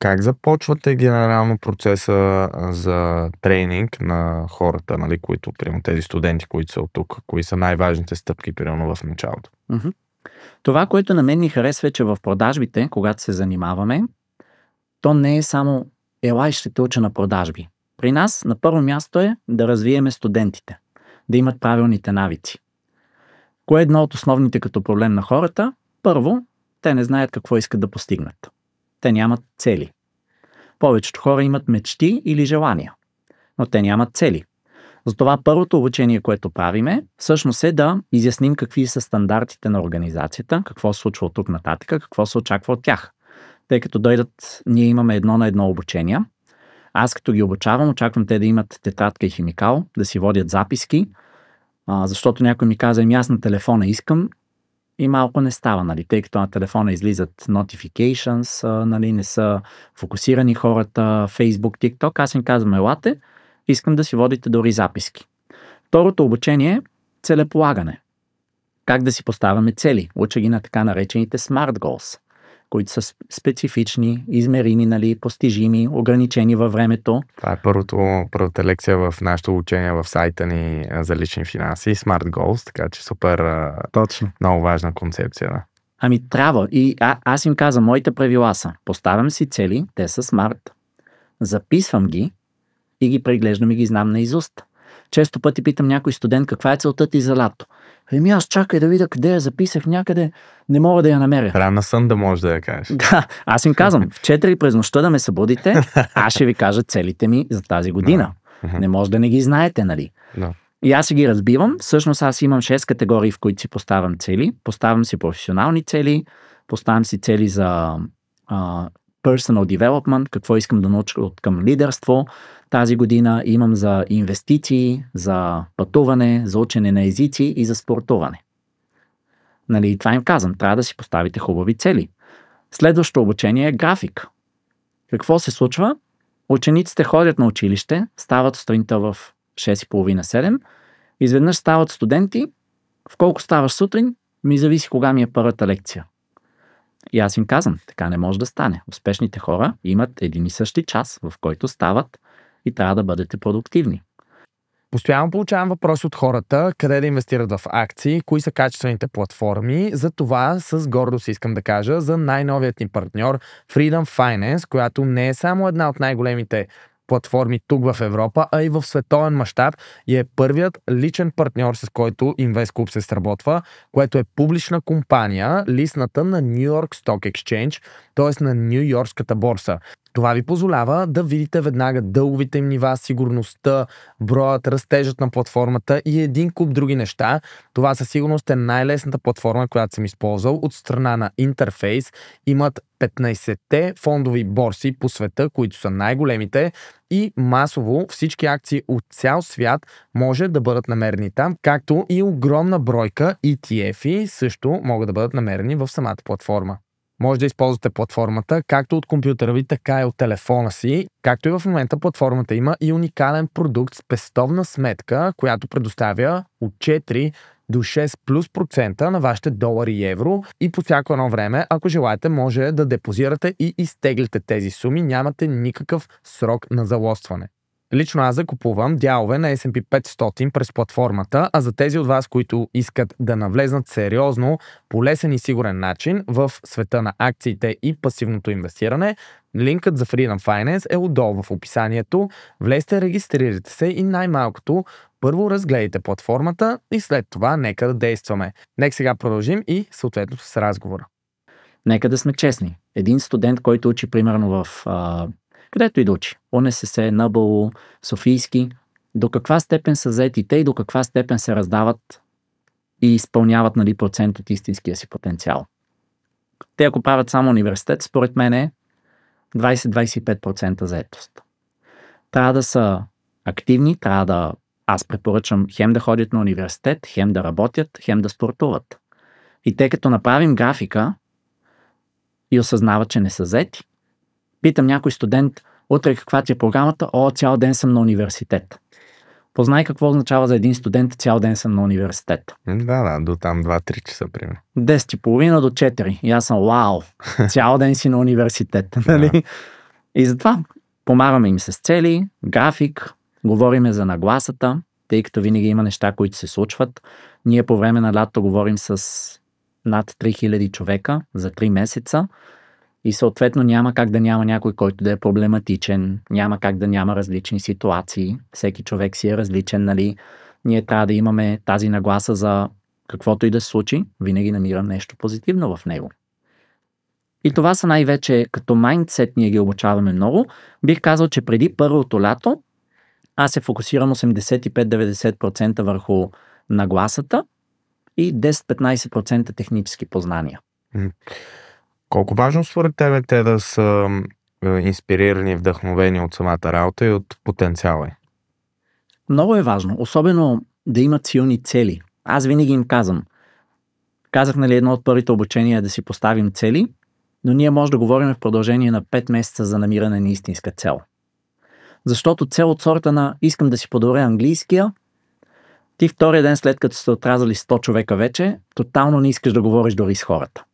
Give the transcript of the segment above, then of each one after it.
Как започвате генерално процеса за тренинг на хората, нали, които, примерно тези студенти, които са от тук, кои са най-важните стъпки, примерно в началото? Това, което на мен ни харесва е, че в продажбите, когато се занимаваме, то не е само ела и ще те уча на продажби. При нас на първо място е да развиеме студентите, да имат правилните навици. Кое е едно от основните като проблем на хората? Първо, те не знаят какво искат да постигнат. Те нямат цели. Повечето хора имат мечти или желания, но те нямат цели. Затова първото обучение, което правиме, всъщност е да изясним какви са стандартите на организацията, какво се случва от тук нататък, какво се очаква от тях. Тъй като дойдат, ние имаме едно на едно обучение. Аз като ги обучавам, очаквам те да имат тетрадка и химикал, да си водят записки, защото някой ми каза, ами аз на телефона искам и малко не става, нали, тъй като на телефона излизат notifications, нали, не са фокусирани хората, Facebook, TikTok. Аз им казвам, елате, искам да си водите дори записки. Второто обучение е целеполагане. Как да си поставяме цели. Уча ги на така наречените smart goals които са специфични, измерими, нали, постижими, ограничени във времето. Това е първото, първата лекция в нашето учение в сайта ни за лични финанси, Smart Goals, така че супер Точно. много важна концепция. Да. Ами трябва. И а, аз им казвам, моите правила са, поставям си цели, те са смарт, записвам ги и ги преглеждам и ги знам на изуст. Често пъти питам някой студент каква е целта ти за лято. Еми аз чакай да видя къде я записах някъде, не мога да я намеря. Рана сън да можеш да я кажеш. Да, аз им казвам, в 4 през нощта да ме събудите, аз ще ви кажа целите ми за тази година. No. Не може да не ги знаете, нали? No. И аз си ги разбивам. Всъщност аз имам 6 категории, в които си поставям цели. Поставям си професионални цели, поставям си цели за а, personal development, какво искам да науча от към лидерство тази година. Имам за инвестиции, за пътуване, за учене на езици и за спортуване. Нали, това им казвам. Трябва да си поставите хубави цели. Следващото обучение е график. Какво се случва? Учениците ходят на училище, стават сутринта в 6.30-7, изведнъж стават студенти. В колко ставаш сутрин? Ми зависи кога ми е първата лекция. И аз им казвам, така не може да стане. Успешните хора имат един и същи час, в който стават и трябва да бъдете продуктивни. Постоянно получавам въпроси от хората, къде да инвестират в акции, кои са качествените платформи. За това с гордост искам да кажа за най-новият ни партньор Freedom Finance, която не е само една от най-големите платформи тук в Европа, а и в световен мащаб и е първият личен партньор, с който Club се сработва, което е публична компания, листната на New York Stock Exchange, т.е. на Нью Йоркската борса. Това ви позволява да видите веднага дълговите им нива, сигурността, броят, растежът на платформата и един куп други неща. Това със сигурност е най-лесната платформа, която съм използвал. От страна на интерфейс имат 15-те фондови борси по света, които са най-големите и масово всички акции от цял свят може да бъдат намерени там, както и огромна бройка ETF-и също могат да бъдат намерени в самата платформа. Може да използвате платформата както от компютъра ви, така и от телефона си. Както и в момента платформата има и уникален продукт с пестовна сметка, която предоставя от 4 до 6 плюс процента на вашите долари и евро и по всяко едно време, ако желаете, може да депозирате и изтеглите тези суми, нямате никакъв срок на залостване. Лично аз закупувам дялове на S&P 500 през платформата, а за тези от вас, които искат да навлезнат сериозно, по лесен и сигурен начин в света на акциите и пасивното инвестиране, линкът за Freedom Finance е отдолу в описанието. Влезте, регистрирайте се и най-малкото първо разгледайте платформата и след това нека да действаме. Нека сега продължим и съответно с разговора. Нека да сме честни. Един студент, който учи примерно в а, където и да учи. ОНСС, НАБАЛО, Софийски. До каква степен са заети те и до каква степен се раздават и изпълняват нали, процент от истинския си потенциал. Те ако правят само университет, според мен е 20-25% заетост. Трябва да са активни, трябва да... Аз препоръчам хем да ходят на университет, хем да работят, хем да спортуват. И те като направим графика и осъзнават, че не са заети, Питам някой студент, утре каква ти е програмата? О, цял ден съм на университет. Познай какво означава за един студент цял ден съм на университет. Да, да, до там 2-3 часа, примерно. 10.30 до 4. И аз съм, вау, цял ден си на университет. нали? И затова помагаме им с цели, график, говориме за нагласата, тъй като винаги има неща, които се случват. Ние по време на лято говорим с над 3000 човека за 3 месеца и съответно няма как да няма някой, който да е проблематичен, няма как да няма различни ситуации, всеки човек си е различен, нали? Ние трябва да имаме тази нагласа за каквото и да се случи, винаги намирам нещо позитивно в него. И това са най-вече като майндсет ние ги обучаваме много. Бих казал, че преди първото лято аз се фокусирам 85-90% върху нагласата и 10-15% технически познания. Колко важно според тебе те да са е, инспирирани, вдъхновени от самата работа и от потенциала е? Много е важно, особено да имат силни цели. Аз винаги им казвам. Казах, нали, едно от първите обучения е да си поставим цели, но ние може да говорим в продължение на 5 месеца за намиране на истинска цел. Защото цел от сорта на искам да си подобря английския, ти втория ден след като сте отразали 100 човека вече, тотално не искаш да говориш дори с хората.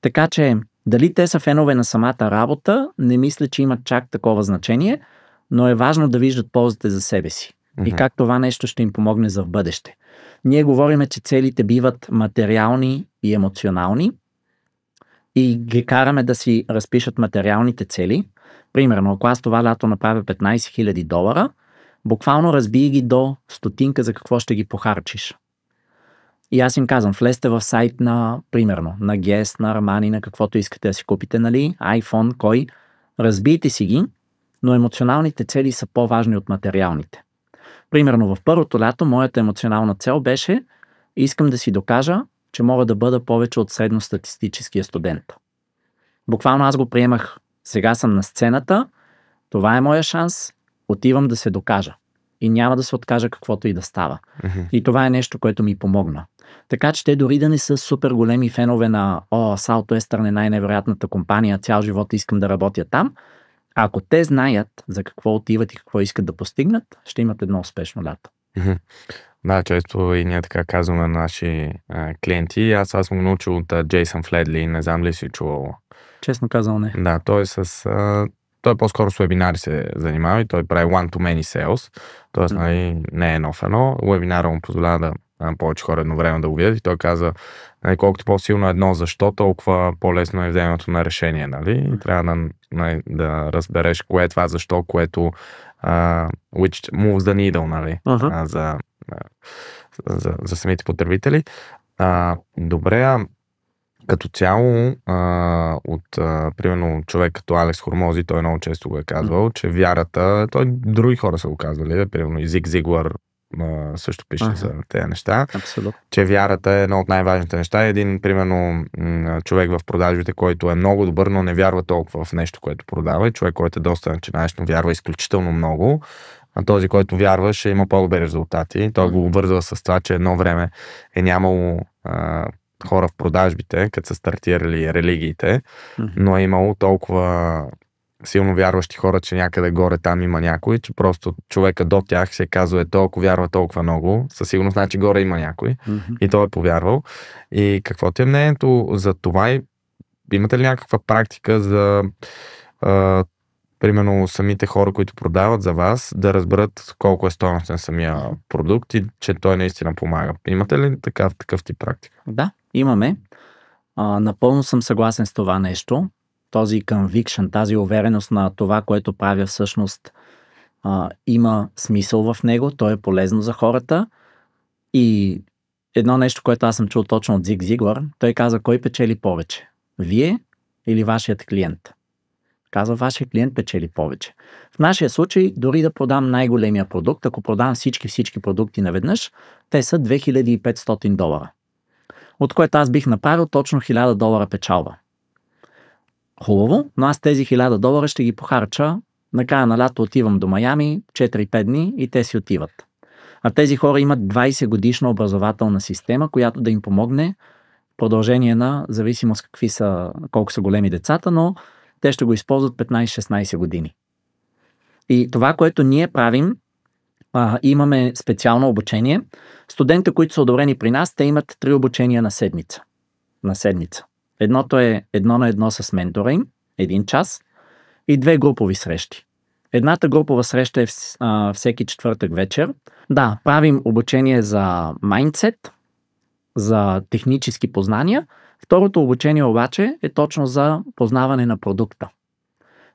Така че дали те са фенове на самата работа, не мисля, че имат чак такова значение, но е важно да виждат ползите за себе си mm-hmm. и как това нещо ще им помогне за в бъдеще. Ние говориме, че целите биват материални и емоционални и ги караме да си разпишат материалните цели. Примерно, ако аз това лято направя 15 000 долара, буквално разбий ги до стотинка за какво ще ги похарчиш. И аз им казвам, влезте в сайт на, примерно, на GES, на Armani, на каквото искате да си купите, нали, iPhone, кой, разбийте си ги, но емоционалните цели са по-важни от материалните. Примерно в първото лято моята емоционална цел беше искам да си докажа, че мога да бъда повече от средностатистическия студент. Буквално аз го приемах, сега съм на сцената, това е моя шанс, отивам да се докажа и няма да се откажа каквото и да става. Mm-hmm. И това е нещо, което ми помогна. Така че те дори да не са супер големи фенове на О, Southwestern е най-невероятната компания, цял живот искам да работя там. Ако те знаят за какво отиват и какво искат да постигнат, ще имат едно успешно лято. Да, често и ние така казваме на наши а, клиенти. Аз аз съм научил от Джейсън Фледли, не знам ли си чувал. Честно казал не. Да, той е с а, той по-скоро с вебинари се занимава и той прави one-to-many sales, т.е. Нали, не е нов едно. Вебинара му позволява да повече хора едно време да го видят и той каза, нали, колкото по-силно е едно защо, толкова по-лесно е вземането на решение. Нали? И трябва да, нали, да разбереш кое е това защо, което uh, which moves the needle нали? uh-huh. uh, за, за, за самите потребители. А, добре, а като цяло, а, от а, примерно човек като Алекс Хормози, той много често го е казвал, че вярата, той други хора са го казвали, примерно и Зиг Зиглар а, също пише ага. за тези неща, Абсолютно. че вярата е едно от най-важните неща. Един, примерно, човек в продажбите, който е много добър, но не вярва толкова в нещо, което продава, и човек, който е доста начинаещ, но вярва изключително много, а този, който вярва, ще има по-добри резултати. Той го обвързва с това, че едно време е нямало а, хора в продажбите, като са стартирали религиите, mm-hmm. но е имало толкова силно вярващи хора, че някъде горе там има някой, че просто човека до тях се е казва, Е толкова вярва толкова много, със сигурност значи горе има някой mm-hmm. и той е повярвал. И какво ти е мнението за това? Имате ли някаква практика за а, примерно самите хора, които продават за вас, да разберат колко е стоеностен самия продукт и че той наистина помага. Имате ли такъв, такъв тип практика? Да, имаме. А, напълно съм съгласен с това нещо. Този conviction, тази увереност на това, което правя всъщност а, има смисъл в него, то е полезно за хората. И едно нещо, което аз съм чул точно от Зиг Зиглар, той каза, кой печели повече? Вие или вашият клиент? Казва, вашия клиент печели повече. В нашия случай, дори да продам най-големия продукт, ако продам всички, всички продукти наведнъж, те са 2500 долара от което аз бих направил точно 1000 долара печалба. Хубаво, но аз тези 1000 долара ще ги похарча. Накрая на лято отивам до Майами, 4-5 дни и те си отиват. А тези хора имат 20 годишна образователна система, която да им помогне в продължение на зависимост какви са, колко са големи децата, но те ще го използват 15-16 години. И това, което ние правим, а, имаме специално обучение. Студентите, които са одобрени при нас, те имат три обучения на седмица. На седмица. Едното е едно на едно с ментора им, един час, и две групови срещи. Едната групова среща е в, а, всеки четвъртък вечер. Да, правим обучение за майндсет, за технически познания. Второто обучение обаче е точно за познаване на продукта.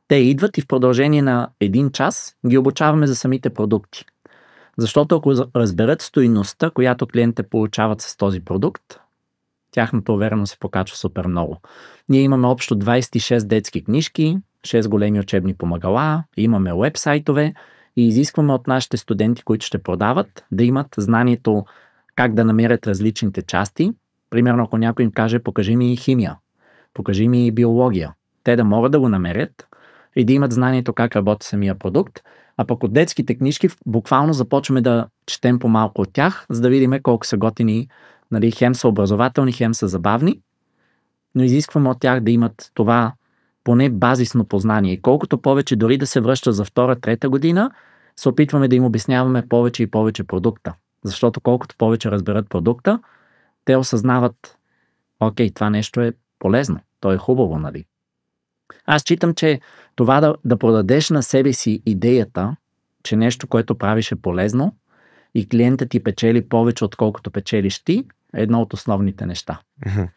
Те идват и в продължение на един час ги обучаваме за самите продукти. Защото ако разберат стоиността, която клиентите получават с този продукт, тяхната увереност се покачва супер много. Ние имаме общо 26 детски книжки, 6 големи учебни помагала, имаме вебсайтове и изискваме от нашите студенти, които ще продават, да имат знанието как да намерят различните части. Примерно, ако някой им каже, покажи ми химия, покажи ми биология, те да могат да го намерят и да имат знанието как работи самия продукт, а пък от детските книжки буквално започваме да четем по-малко от тях, за да видим колко са готини. Нали, хем са образователни, хем са забавни, но изискваме от тях да имат това поне базисно познание. И колкото повече дори да се връща за втора, трета година, се опитваме да им обясняваме повече и повече продукта. Защото колкото повече разберат продукта, те осъзнават, окей, това нещо е полезно, то е хубаво, нали? Аз читам, че това да, да продадеш на себе си идеята, че нещо, което правиш е полезно и клиентът ти печели повече, отколкото печелиш ти, е едно от основните неща. Uh-huh.